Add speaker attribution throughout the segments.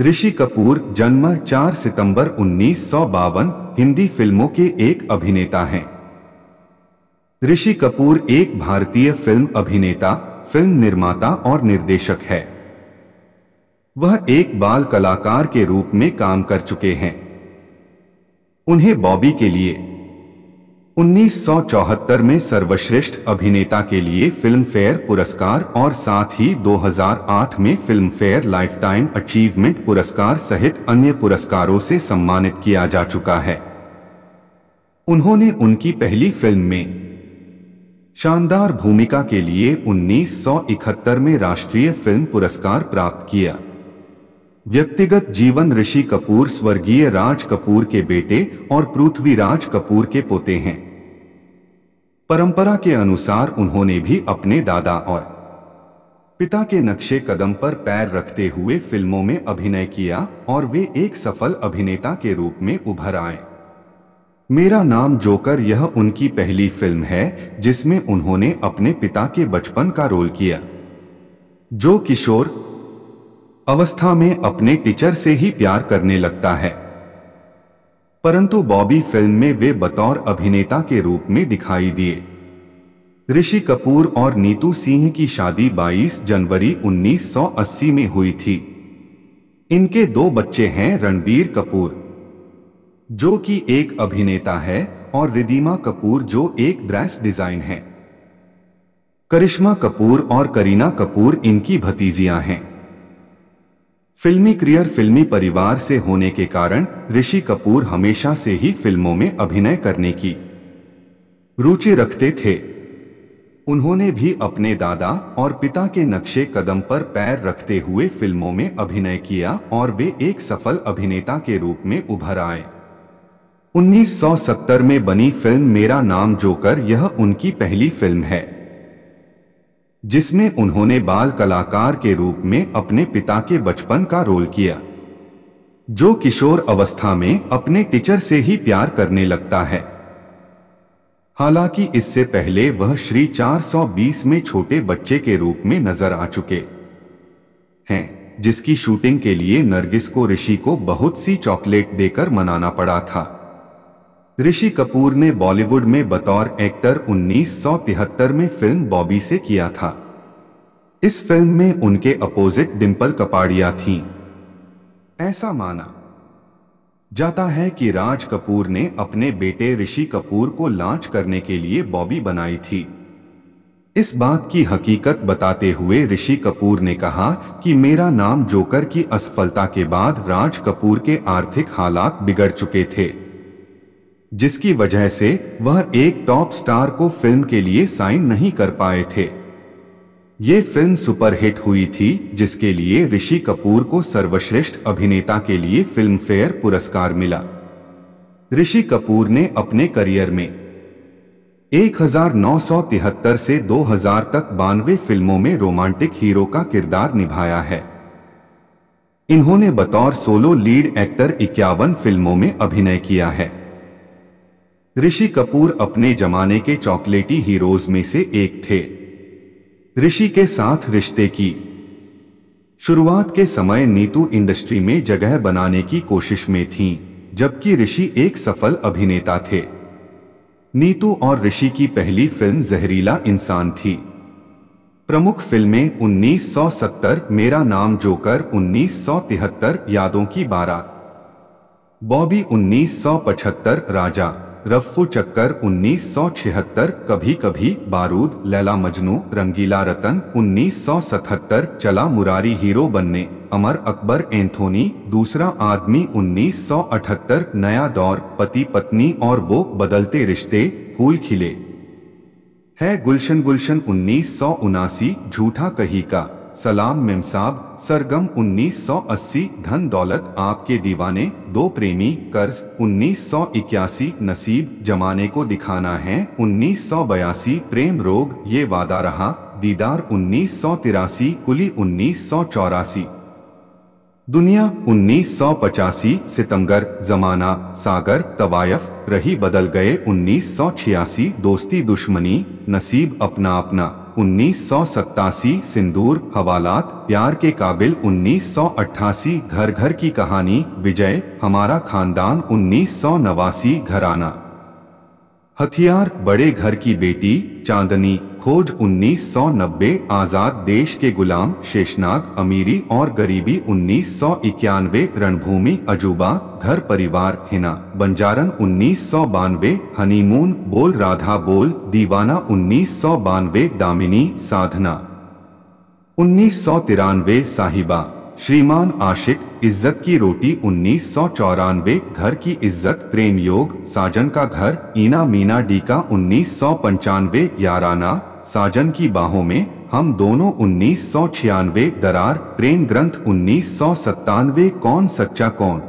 Speaker 1: ऋषि कपूर जन्म 4 सितंबर उन्नीस हिंदी फिल्मों के एक अभिनेता हैं ऋषि कपूर एक भारतीय फिल्म अभिनेता फिल्म निर्माता और निर्देशक है वह एक बाल कलाकार के रूप में काम कर चुके हैं उन्हें बॉबी के लिए 1974 में सर्वश्रेष्ठ अभिनेता के लिए फिल्म फेयर पुरस्कार और साथ ही 2008 में Filmfare lifetime achievement पुरस्कार सहित अन्य पुरस्कारों से सम्मानित किया जा चुका है उन्होंने उनकी पहली फिल्म में शानदार भूमिका के लिए 1971 में राष्ट्रीय फिल्म पुरस्कार प्राप्त किया व्यक्तिगत जीवन ऋषि कपूर स्वर्गीय राज कपूर के बेटे और पृथ्वीराज कपूर के पोते हैं परंपरा के अनुसार उन्होंने भी अपने दादा और पिता के नक्शे कदम पर पैर रखते हुए फिल्मों में अभिनय किया और वे एक सफल अभिनेता के रूप में उभर आए मेरा नाम जोकर यह उनकी पहली फिल्म है जिसमें उन्होंने अपने पिता के बचपन का रोल किया जो किशोर अवस्था में अपने टीचर से ही प्यार करने लगता है परंतु बॉबी फिल्म में वे बतौर अभिनेता के रूप में दिखाई दिए ऋषि कपूर और नीतू सिंह की शादी 22 जनवरी 1980 में हुई थी इनके दो बच्चे हैं रणबीर कपूर जो कि एक अभिनेता है और रिदीमा कपूर जो एक ड्रेस डिजाइन है करिश्मा कपूर और करीना कपूर इनकी भतीजियां हैं फिल्मी करियर फिल्मी परिवार से होने के कारण ऋषि कपूर हमेशा से ही फिल्मों में अभिनय करने की रुचि रखते थे उन्होंने भी अपने दादा और पिता के नक्शे कदम पर पैर रखते हुए फिल्मों में अभिनय किया और वे एक सफल अभिनेता के रूप में उभर आए 1970 में बनी फिल्म मेरा नाम जोकर यह उनकी पहली फिल्म है जिसमें उन्होंने बाल कलाकार के रूप में अपने पिता के बचपन का रोल किया जो किशोर अवस्था में अपने टीचर से ही प्यार करने लगता है हालांकि इससे पहले वह श्री 420 में छोटे बच्चे के रूप में नजर आ चुके हैं जिसकी शूटिंग के लिए नरगिस को ऋषि को बहुत सी चॉकलेट देकर मनाना पड़ा था ऋषि कपूर ने बॉलीवुड में बतौर एक्टर 1973 में फिल्म बॉबी से किया था इस फिल्म में उनके अपोजिट डिम्पल कपाड़िया थीं। ऐसा माना जाता है कि राज कपूर ने अपने बेटे ऋषि कपूर को लांच करने के लिए बॉबी बनाई थी इस बात की हकीकत बताते हुए ऋषि कपूर ने कहा कि मेरा नाम जोकर की असफलता के बाद राज कपूर के आर्थिक हालात बिगड़ चुके थे जिसकी वजह से वह एक टॉप स्टार को फिल्म के लिए साइन नहीं कर पाए थे ये फिल्म सुपरहिट हुई थी जिसके लिए ऋषि कपूर को सर्वश्रेष्ठ अभिनेता के लिए फिल्म फेयर पुरस्कार मिला ऋषि कपूर ने अपने करियर में 1973 से 2000 तक बानवे फिल्मों में रोमांटिक हीरो का किरदार निभाया है इन्होंने बतौर सोलो लीड एक्टर इक्यावन फिल्मों में अभिनय किया है ऋषि कपूर अपने जमाने के चॉकलेटी हीरोज में से एक थे ऋषि के साथ रिश्ते की शुरुआत के समय नीतू इंडस्ट्री में जगह बनाने की कोशिश में थीं, जबकि ऋषि एक सफल अभिनेता थे नीतू और ऋषि की पहली फिल्म जहरीला इंसान थी प्रमुख फिल्में 1970 मेरा नाम जोकर 1973 यादों की बारात बॉबी 1975 राजा रफ्फो चक्कर 1976 कभी कभी बारूद लैला मजनू रंगीला रतन 1977 चला मुरारी हीरो बनने अमर अकबर एंथोनी दूसरा आदमी 1978 नया दौर पति पत्नी और वो बदलते रिश्ते फूल खिले है गुलशन गुलशन उन्नीस झूठा कही का सलाम मेम साहब सरगम 1980 धन दौलत आपके दीवाने दो प्रेमी कर्ज 1981 नसीब जमाने को दिखाना है 1982 प्रेम रोग ये वादा रहा दीदार तिरासी कुली चौरासी दुनिया पचासी सितम्बर जमाना सागर तवायफ रही बदल गए छियासी दोस्ती दुश्मनी नसीब अपना अपना उन्नीस सिंदूर हवालात प्यार के काबिल 1988 घर घर की कहानी विजय हमारा खानदान उन्नीस घराना हथियार बड़े घर की बेटी चांदनी खोज 1990 आजाद देश के गुलाम शेषनाग अमीरी और गरीबी 1991 रणभूमि अजूबा घर परिवार हिना बंजारन उन्नीस हनीमून बोल राधा बोल दीवाना उन्नीस दामिनी साधना उन्नीस साहिबा श्रीमान आशिक इज्जत की रोटी उन्नीस घर की इज्जत प्रेम योग साजन का घर ईना मीना डी का उन्नीस याराना साजन की बाहों में हम दोनों उन्नीस सौ छियानवे दरार प्रेम ग्रंथ उन्नीस सौ सत्तानवे कौन सच्चा कौन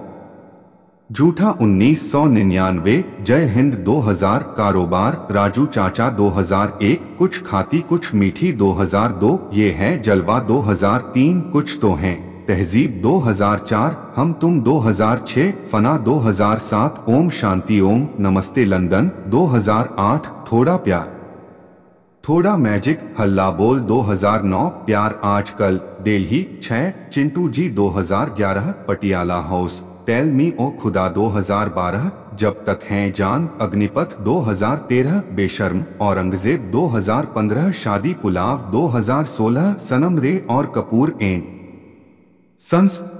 Speaker 1: झूठा निन्यानवे जय हिंद 2000 कारोबार राजू चाचा 2001 कुछ खाती कुछ मीठी 2002 ये है जलवा 2003 कुछ तो हैं तहजीब 2004 हम तुम 2006 फना 2007 ओम शांति ओम नमस्ते लंदन 2008 थोड़ा प्यार थोड़ा मैजिक हल्ला बोल 2009 प्यार आजकल दिल्ली छह Chintu ji 2011 Patiala house tell me ओ खुदा 2012 जब तक है जान अग्निपथ 2013 बेशर्म औरंगजेब 2015 शादी पुलाव 2016 सनम रे और कपूर एंड सन्स